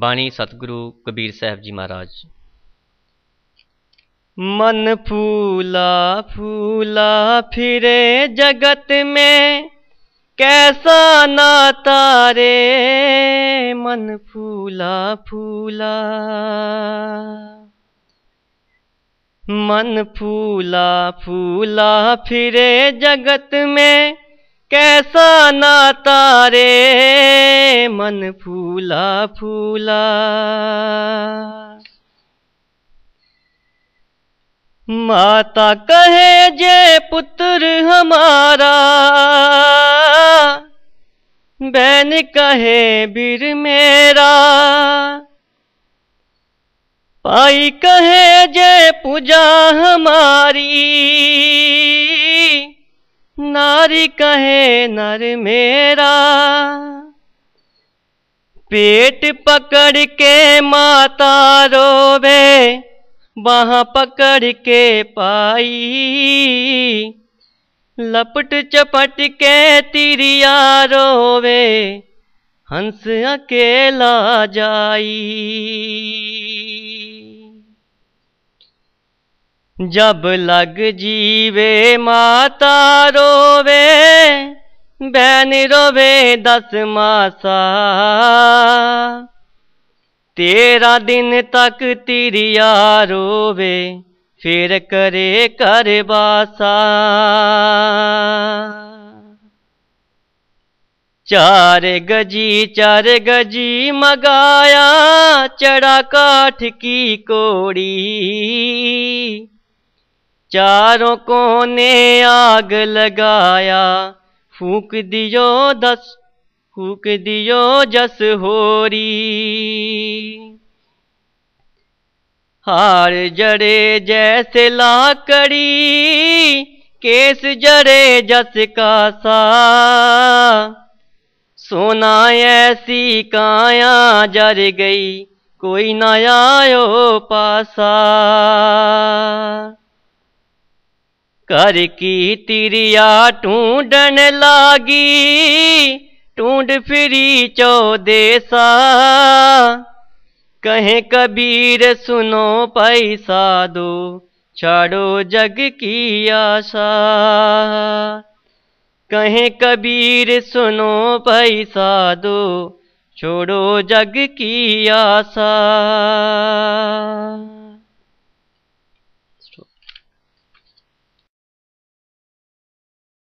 بانی ستگو کبھیر صاحب جی مہاراج من پھولا پھولا فری جگت میں کیسا نا تارے من پھولا پھولا من پھولا پھولا فرے جگت میں کیسا نا تارے من پھولا پھولا ماتا کہے جے پتر ہمارا بہن کہے میرا پائی کہے جے پوجا ہماری کہ نر میرا پیٹ پکڑ کے ماتا روبے وہاں پکڑ کے پائی لپٹ چپٹ کے تیریا رو ہنس اکیلا جائی ਜਬ ਲਗ ਜੀਵੇ ਮਾਤਾ ਰੋਵੇ ਬੈਨ ਰੋਵੇ ਦਸ ਮਾਸਾ ਤੇਰਾ ਦਿਨ ਤੱਕ ਤਿਰਿਆ ਰੋਵੇ ਫਿਰ ਕਰੇ ਕਰ ਬਾਸਾ ਚਾਰ ਗਜੀ ਚਾਰ ਗਜੀ ਮਗਾਇਆ ਚੜਾ ਕਾਠ ਕੀ ਕੋੜੀ چاروں کو نے آگ لگایا پھونک دیو دس پھونک دیو جس ہو ہار جڑے جیسے لاکڑی کیس جڑے جس کا سا سونا ایسی کایا جر گئی کوئی نہ آ پاسا کر کی تیریا ٹونڈن لاگی ٹونڈ فری چو دے سا کہیں کبیر سنو پیسہ دو چھاڑو جگ کی آسا کہیں کبیر سنو پیسہ دو چھوڑو جگ کی آسا